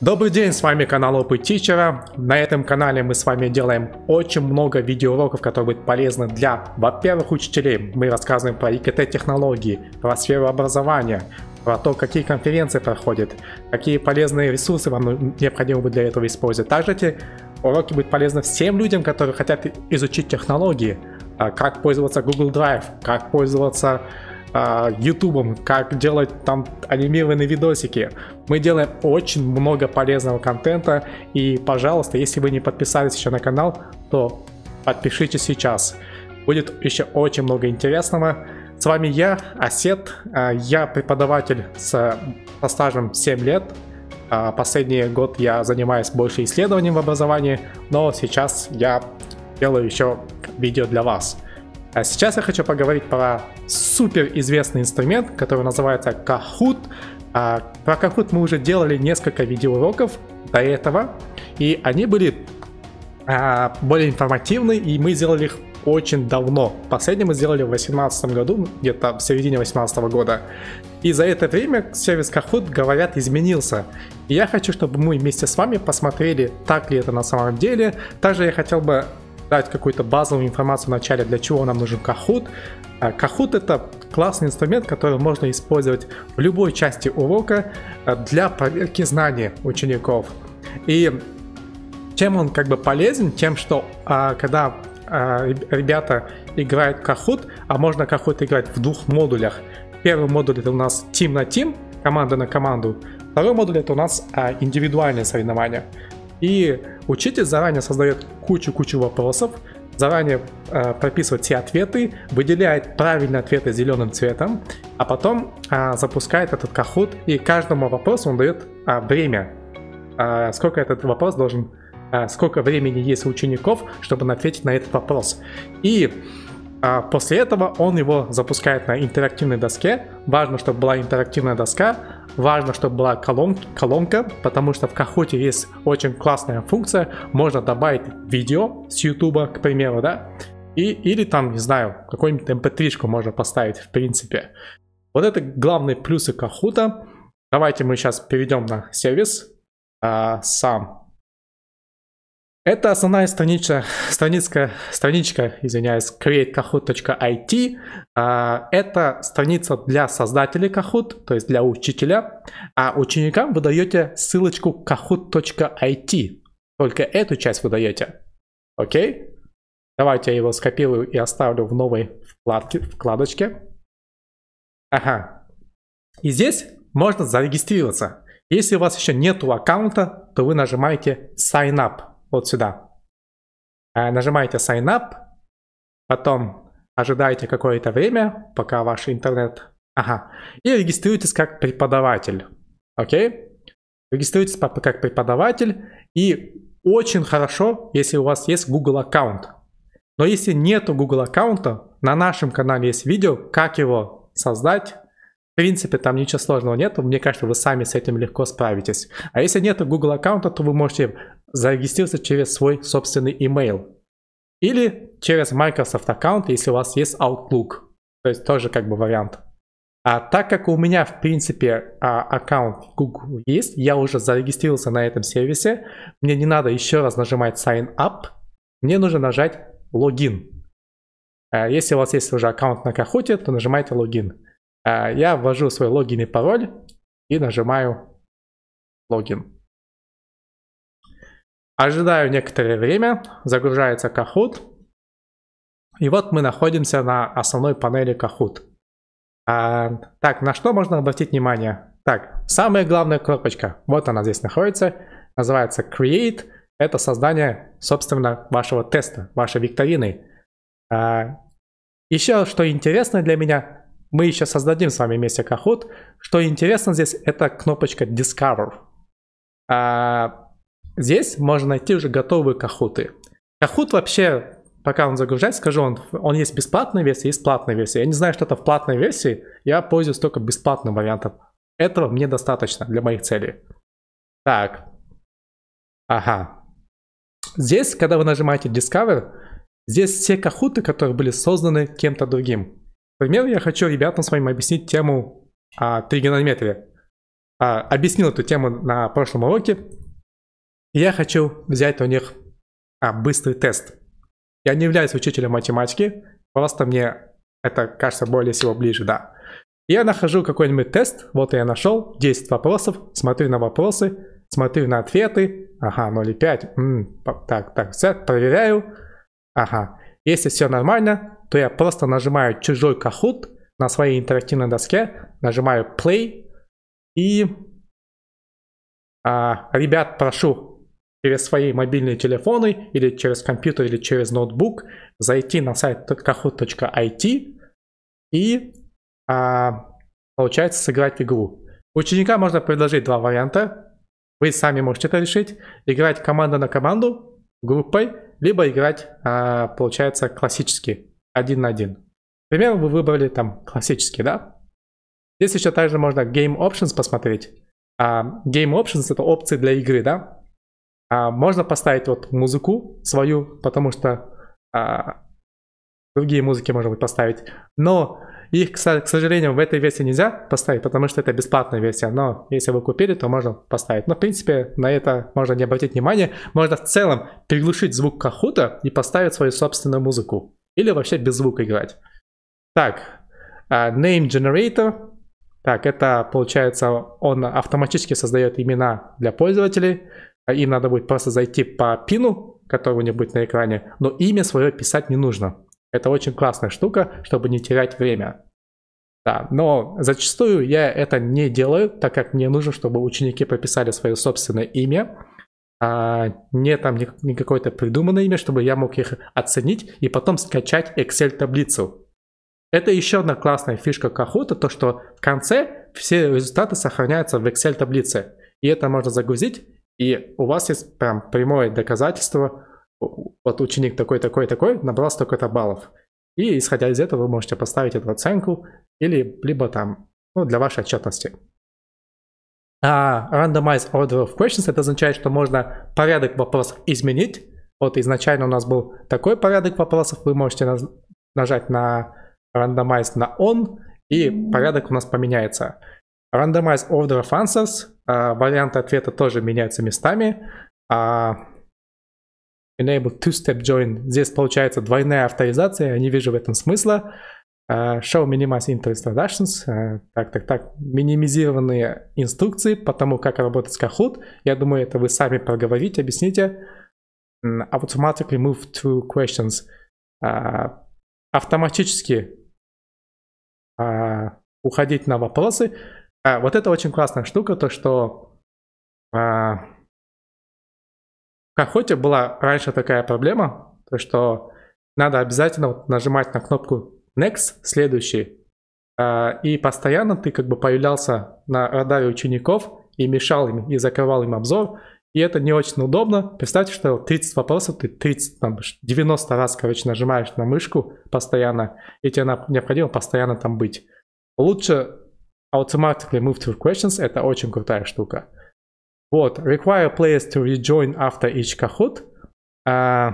Добрый день, с вами канал Опыт Тичера. На этом канале мы с вами делаем очень много видеоуроков, которые будут полезны для, во-первых, учителей. Мы рассказываем про ИКТ-технологии, про сферу образования, про то, какие конференции проходят, какие полезные ресурсы вам необходимо будет для этого использовать. Также эти уроки будут полезны всем людям, которые хотят изучить технологии, а, как пользоваться Google Drive, как пользоваться а, Ютубом, как делать там анимированные видосики. Мы делаем очень много полезного контента, и, пожалуйста, если вы не подписались еще на канал, то подпишитесь сейчас. Будет еще очень много интересного. С вами я, Осет, а, я преподаватель с, со стажем 7 лет. А, последний год я занимаюсь больше исследованием в образовании, но сейчас я делаю еще видео для вас. А сейчас я хочу поговорить про супер известный инструмент, который называется Kahoot. А, про Kahoot мы уже делали несколько видеоуроков до этого, и они были а, более информативны, и мы сделали их очень давно. Последний мы сделали в 2018 году, где-то в середине 2018 года. И за это время сервис Kahoot, говорят, изменился. И я хочу, чтобы мы вместе с вами посмотрели, так ли это на самом деле. Также я хотел бы дать какую-то базовую информацию в начале, для чего нам нужен Kahoot. А Kahoot это классный инструмент, который можно использовать в любой части урока э, для проверки знаний учеников. И чем он как бы полезен, тем, что а, когда а, ребята играют Kahoot, а можно Kahoot играть в двух модулях. Первый модуль это у нас team на team команда на команду. Второй модуль это у нас а, индивидуальные соревнования. И учитель заранее создает кучу-кучу вопросов, заранее э, прописывает все ответы, выделяет правильные ответы зеленым цветом, а потом э, запускает этот кахут, и каждому вопросу он дает э, время, э, сколько этот вопрос должен, э, сколько времени есть у учеников, чтобы ответить на этот вопрос. И а после этого он его запускает на интерактивной доске. Важно, чтобы была интерактивная доска, важно, чтобы была колон, колонка, потому что в Кахоте есть очень классная функция. Можно добавить видео с YouTube, к примеру, да? И, или там, не знаю, какую-нибудь mp3-шку эм можно поставить, в принципе. Вот это главные плюсы Кахута. Давайте мы сейчас перейдем на сервис а, сам это основная страничка, страничка, страничка, извиняюсь, create.kahoot.it. А, это страница для создателей Kahoot, то есть для учителя. А ученикам вы даете ссылочку kahoot.it. Только эту часть вы даете. Окей? Давайте я его скопирую и оставлю в новой вкладке, вкладочке. Ага. И здесь можно зарегистрироваться. Если у вас еще нету аккаунта, то вы нажимаете Sign Up вот сюда. Э, нажимаете Sign Up, потом ожидаете какое-то время, пока ваш интернет... Ага. И регистрируетесь как преподаватель. Окей? Регистрируетесь как преподаватель. И очень хорошо, если у вас есть Google аккаунт. Но если нету Google аккаунта, на нашем канале есть видео, как его создать в принципе, там ничего сложного нету. Мне кажется, вы сами с этим легко справитесь. А если нет Google аккаунта, то вы можете зарегистрироваться через свой собственный email. Или через Microsoft аккаунт, если у вас есть Outlook. То есть тоже как бы вариант. А так как у меня, в принципе, а, аккаунт Google есть, я уже зарегистрировался на этом сервисе, мне не надо еще раз нажимать Sign Up, мне нужно нажать Login. А если у вас есть уже аккаунт на Кахоте, то нажимайте Login. А, я ввожу свой логин и пароль и нажимаю логин. Ожидаю некоторое время, загружается Kahoot. И вот мы находимся на основной панели Kahoot. А, так, на что можно обратить внимание? Так, самая главная кнопочка, вот она здесь находится, называется Create. Это создание, собственно, вашего теста, вашей викторины. А, еще что интересно для меня, мы еще создадим с вами вместе Kahoot. Что интересно здесь, это кнопочка Discover. А, здесь можно найти уже готовые кахуты. Кахут вообще, пока он загружает, скажу, он, он есть бесплатная версия, есть платная версия. Я не знаю, что это в платной версии, я пользуюсь только бесплатным вариантом. Этого мне достаточно для моих целей. Так. Ага. Здесь, когда вы нажимаете Discover, здесь все кахуты, которые были созданы кем-то другим. Например, я хочу ребятам своим объяснить тему а, тригонометрии. А, объяснил эту тему на прошлом уроке. я хочу взять у них а, быстрый тест. Я не являюсь учителем математики, просто мне это кажется более всего ближе, да. Я нахожу какой-нибудь тест, вот я нашел 10 вопросов, смотрю на вопросы, смотрю на ответы, ага, 0,5, так, так, проверяю, ага. Если все нормально, то я просто нажимаю чужой кахут на своей интерактивной доске, нажимаю play и а, ребят прошу через свои мобильные телефоны или через компьютер или через ноутбук зайти на сайт kahoot.it и а, получается сыграть игру. Ученика можно предложить два варианта. Вы сами можете это решить. Играть команда на команду группой, либо играть, а, получается, классически один на один. Например, вы выбрали там классический, да? Здесь еще также можно Game Options посмотреть. А, game Options — это опции для игры, да? А, можно поставить вот музыку свою, потому что а, другие музыки можно будет поставить. Но их, к сожалению, в этой версии нельзя поставить, потому что это бесплатная версия. Но если вы купили, то можно поставить. Но, в принципе, на это можно не обратить внимания. Можно в целом приглушить звук Кахута и поставить свою собственную музыку. Или вообще без звука играть. Так, а, name generator. Так, это получается, он автоматически создает имена для пользователей. А им надо будет просто зайти по пину, который у них будет на экране, но имя свое писать не нужно. Это очень классная штука, чтобы не терять время. Да, но зачастую я это не делаю, так как мне нужно, чтобы ученики прописали свое собственное имя, а, не там не, не какое-то придуманное имя, чтобы я мог их оценить и потом скачать Excel-таблицу. Это еще одна классная фишка Кахута, то что в конце все результаты сохраняются в Excel-таблице. И это можно загрузить, и у вас есть прям прямое доказательство, вот ученик такой, такой, такой набрал столько-то баллов. И исходя из этого вы можете поставить эту оценку или либо там ну, для вашей отчетности. А randomized order of questions, это означает, что можно порядок вопросов изменить. Вот изначально у нас был такой порядок вопросов, вы можете нажать на randomize на on, и порядок у нас поменяется. Randomize order of answers, а, варианты ответа тоже меняются местами. А, enable two-step join, здесь получается двойная авторизация, я не вижу в этом смысла. Show Minimize Interest Reductions, так, так, так, минимизированные инструкции по тому, как работать с Kahoot. Я думаю, это вы сами проговорите, объясните. Automatically move to questions. Э, автоматически э, уходить на вопросы. Э, вот это очень классная штука, то что в Kahoot была раньше такая проблема, то что надо обязательно нажимать на кнопку next, следующий. А, и постоянно ты как бы появлялся на радаре учеников и мешал им, и закрывал им обзор. И это не очень удобно. Представьте, что 30 вопросов, ты 30, там, 90 раз, короче, нажимаешь на мышку постоянно, и тебе необходимо постоянно там быть. Лучше automatically move through questions, это очень крутая штука. Вот, require players to rejoin after each Kahoot. Uh,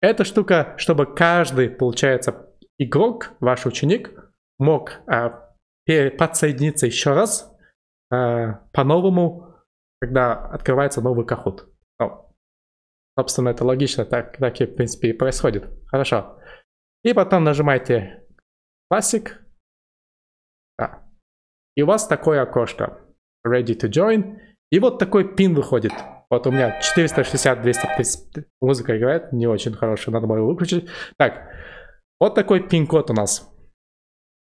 эта штука, чтобы каждый, получается, игрок, ваш ученик, мог а, подсоединиться еще раз а, по-новому, когда открывается новый кахут. Ну, собственно, это логично, так, так и, в принципе, и происходит. Хорошо. И потом нажимаете Classic, Да. И у вас такое окошко. Ready to join. И вот такой пин выходит. Вот у меня 460-200 музыка играет, не очень хорошая, надо было выключить. Так, вот такой пин-код у нас.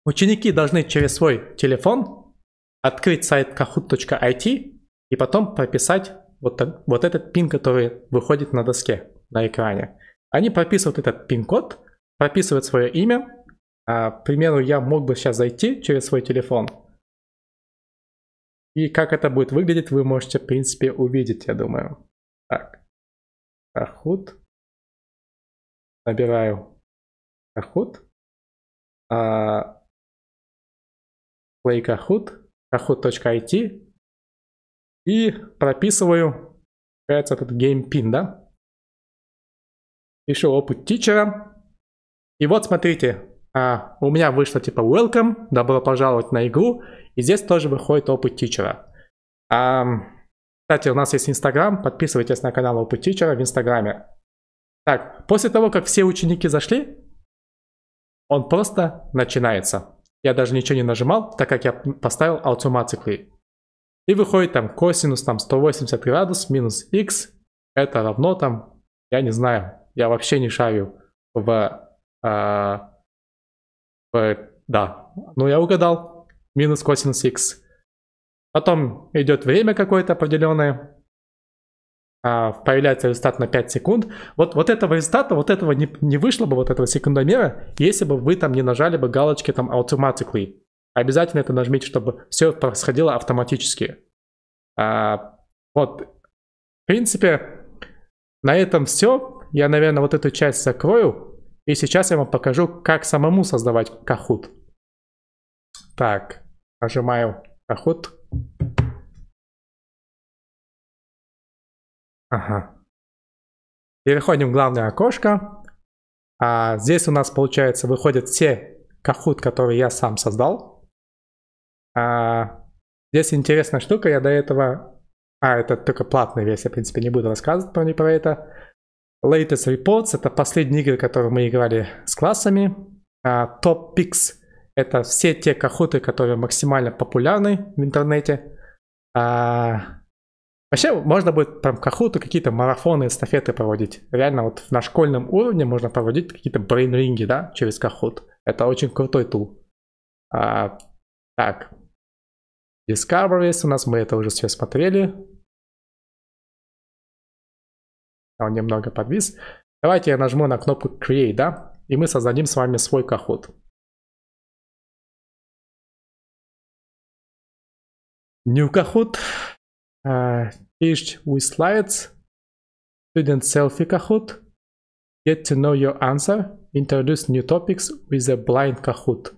Ученики должны через свой телефон открыть сайт kahoot.it и потом прописать вот, так, вот этот пин, который выходит на доске, на экране. Они прописывают этот пин-код, прописывают свое имя. А, к примеру, я мог бы сейчас зайти через свой телефон – и как это будет выглядеть, вы можете, в принципе, увидеть, я думаю. Так. Ахуд. Набираю Ахуд. А... Play Kahoot. Kahoot.it. И прописываю, кажется, этот геймпин, да? Пишу опыт тичера. И вот, смотрите, а, у меня вышло типа welcome, добро пожаловать на игру, и здесь тоже выходит опыт тичера. А, кстати, у нас есть Инстаграм, подписывайтесь на канал опыт тичера в Инстаграме. Так, после того, как все ученики зашли, он просто начинается. Я даже ничего не нажимал, так как я поставил automatically. И выходит там косинус там 180 градус минус x, это равно там, я не знаю, я вообще не шарю в э, Э, да, ну я угадал. Минус косинус x. Потом идет время какое-то определенное. А, появляется результат на 5 секунд. Вот, вот этого результата, вот этого не, не вышло бы, вот этого секундомера, если бы вы там не нажали бы галочки там automatically. Обязательно это нажмите, чтобы все происходило автоматически. А, вот, в принципе, на этом все. Я, наверное, вот эту часть закрою. И сейчас я вам покажу, как самому создавать кахут. Так, нажимаю кахут. Ага. Переходим в главное окошко. А здесь у нас, получается, выходят все кахут, которые я сам создал. А, здесь интересная штука, я до этого... А, это только платная версия, в принципе, не буду рассказывать про, про это. Latest Reports — это последние игры, которые мы играли с классами. Топ а, uh, Picks — это все те кахуты, которые максимально популярны в интернете. Uh, вообще можно будет прям кахуты, какие-то марафоны, эстафеты проводить. Реально вот на школьном уровне можно проводить какие-то брейн-ринги, да, через кахут. Это очень крутой тул. Uh, так. Discoveries у нас, мы это уже все смотрели. Он немного подвис. Давайте я нажму на кнопку Create, да? И мы создадим с вами свой кахут. New Kahoot, uh, Teach with Slides, Student Selfie Kahoot, Get to know your answer, Introduce new topics with a blind Kahoot.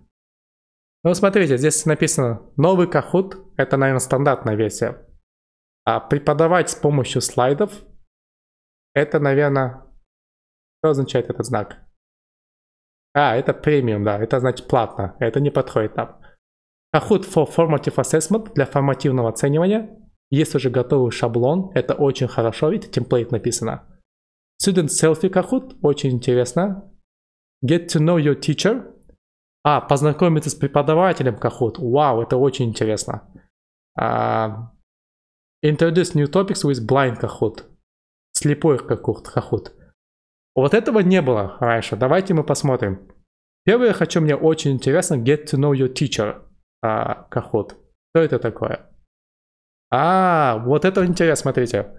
Ну, смотрите, здесь написано новый Kahoot, это, наверное, стандартная версия. А преподавать с помощью слайдов это, наверное... Что означает этот знак? А, это премиум, да. Это значит платно. Это не подходит нам. Kahoot for Formative Assessment для формативного оценивания. Есть уже готовый шаблон. Это очень хорошо, ведь темплейт написано. Student Selfie Kahoot. Очень интересно. Get to know your teacher. А, познакомиться с преподавателем Kahoot. Вау, это очень интересно. Uh, introduce new topics with blind Kahoot слепой какой-то хохот. Вот этого не было раньше. Давайте мы посмотрим. Первое, хочу мне очень интересно, get to know your teacher. А, кахот. Что это такое? А, вот это интересно, смотрите.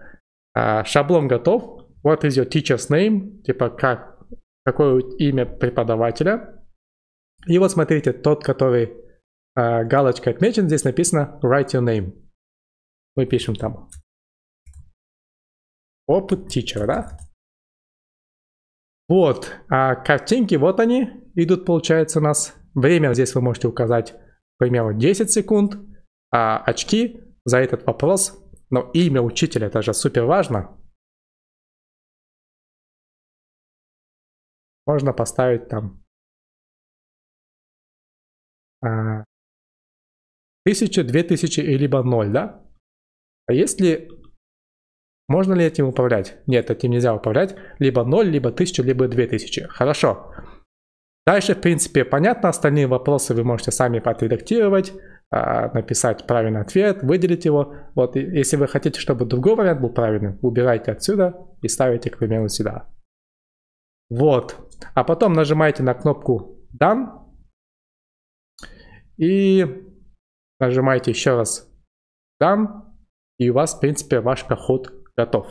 А, шаблон готов. What is your teacher's name? Типа, как, какое имя преподавателя. И вот смотрите, тот, который а, галочкой отмечен, здесь написано write your name. Мы пишем там Опыт teacher, да? Вот, а картинки, вот они идут, получается, у нас. Время здесь вы можете указать, к примеру, 10 секунд. А очки за этот вопрос. Но имя учителя, это же супер важно. Можно поставить там 1000, 2000 или либо 0, да? А если можно ли этим управлять? Нет, этим нельзя управлять. Либо 0, либо 1000, либо 2000. Хорошо. Дальше, в принципе, понятно. Остальные вопросы вы можете сами подредактировать, а, написать правильный ответ, выделить его. Вот, если вы хотите, чтобы другой вариант был правильным, убирайте отсюда и ставите, к примеру, сюда. Вот. А потом нажимаете на кнопку «Done» и нажимаете еще раз «Done», и у вас, в принципе, ваш коход Готов.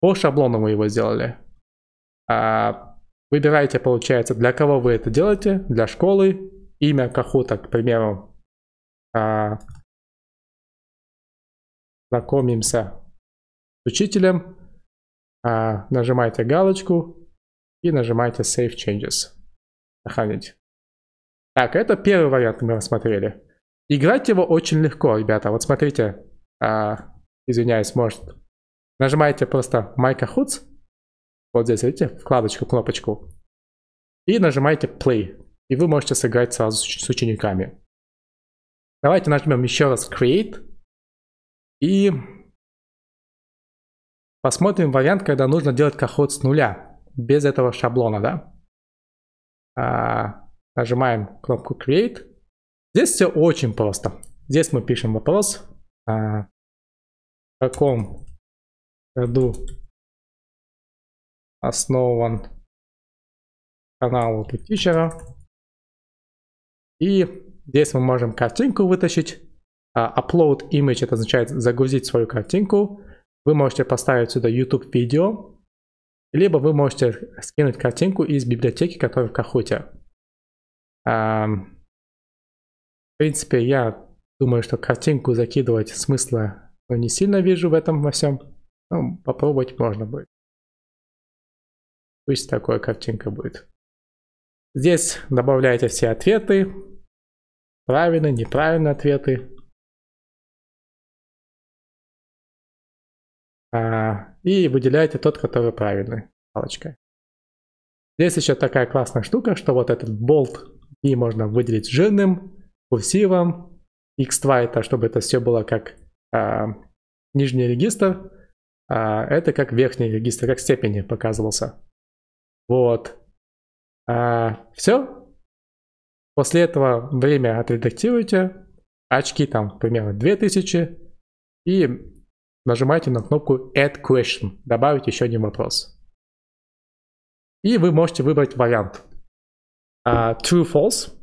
По шаблону мы его сделали. А, выбираете, получается, для кого вы это делаете, для школы, имя кахута, к примеру. А, знакомимся с учителем, а, нажимаете галочку и нажимаете Save Changes. Сохранить. Так, это первый вариант мы рассмотрели. Играть его очень легко, ребята. Вот смотрите, а, извиняюсь, может. Нажимаете просто Майка Худс, вот здесь, видите, вкладочку, кнопочку, и нажимаете Play, и вы можете сыграть сразу с учениками. Давайте нажмем еще раз Create, и посмотрим вариант, когда нужно делать кахот с нуля, без этого шаблона, да. А, нажимаем кнопку Create. Здесь все очень просто. Здесь мы пишем вопрос, а, в каком году основан канал Тичера? И здесь мы можем картинку вытащить. Uh, upload image это означает загрузить свою картинку. Вы можете поставить сюда YouTube видео, либо вы можете скинуть картинку из библиотеки, которая в Кахуте. Uh, в принципе, я думаю, что картинку закидывать смысла но ну, не сильно вижу в этом во всем. Ну, попробовать можно будет. Пусть такая картинка будет. Здесь добавляете все ответы. Правильные, неправильные ответы. А, и выделяете тот, который правильный палочкой. Здесь еще такая классная штука, что вот этот болт и можно выделить жирным, курсивом. X2 это чтобы это все было как а, нижний регистр, а, это как верхний регистр, как степени показывался. Вот. А, все. После этого время отредактируйте, очки там примерно 2000, и нажимаете на кнопку Add Question, добавить еще один вопрос. И вы можете выбрать вариант uh, True False,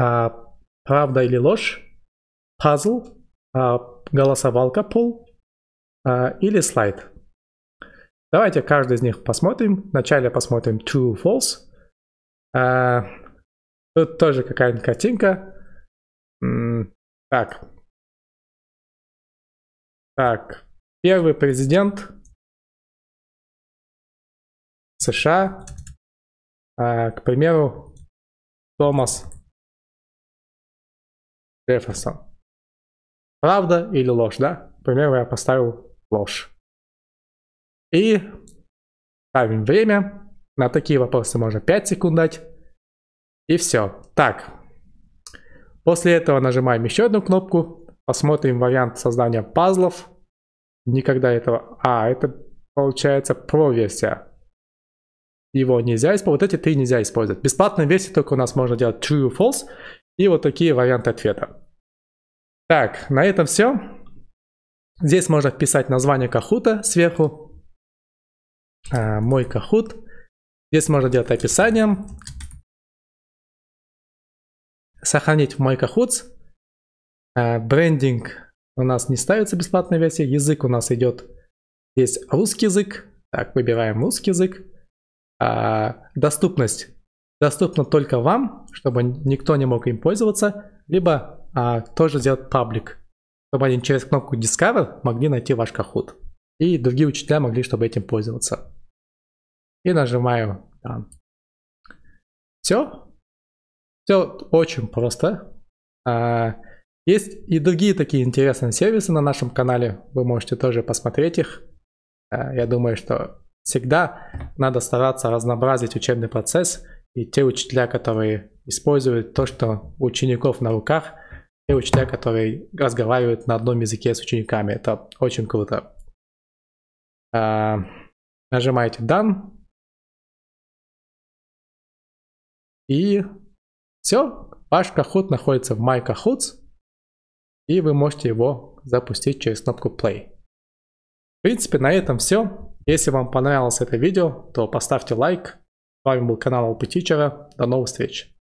uh, правда или ложь, puzzle а, голосовалка пол а, или слайд. Давайте каждый из них посмотрим. Вначале посмотрим true, false. А, тут тоже какая-нибудь картинка. Так. Так. Первый президент США, к примеру, Томас Джефферсон. Правда или ложь, да? К примеру, я поставил ложь. И ставим время. На такие вопросы можно 5 секунд дать. И все. Так. После этого нажимаем еще одну кнопку. Посмотрим вариант создания пазлов. Никогда этого... А, это получается про версия Его нельзя использовать, вот эти три нельзя использовать. Бесплатной версии только у нас можно делать true-false и вот такие варианты ответа. Так, на этом все. Здесь можно вписать название кахута сверху. А, мой кахут. Здесь можно делать описание. Сохранить в мой кахут. А, брендинг у нас не ставится в бесплатной версии. Язык у нас идет здесь русский язык. Так, выбираем русский язык. А, доступность. Доступна только вам, чтобы никто не мог им пользоваться. Либо а, тоже сделать паблик, чтобы они через кнопку Discover могли найти ваш Kahoot. И другие учителя могли, чтобы этим пользоваться. И нажимаю там. Все. Все очень просто. А, есть и другие такие интересные сервисы на нашем канале. Вы можете тоже посмотреть их. А, я думаю, что всегда надо стараться разнообразить учебный процесс. И те учителя, которые используют то, что у учеников на руках – и учителя, которые разговаривают на одном языке с учениками. Это очень круто. А, нажимаете Done. И все, ваш Kahoot находится в My Kahoots, и вы можете его запустить через кнопку Play. В принципе, на этом все. Если вам понравилось это видео, то поставьте лайк. С вами был канал Open Teacher. До новых встреч!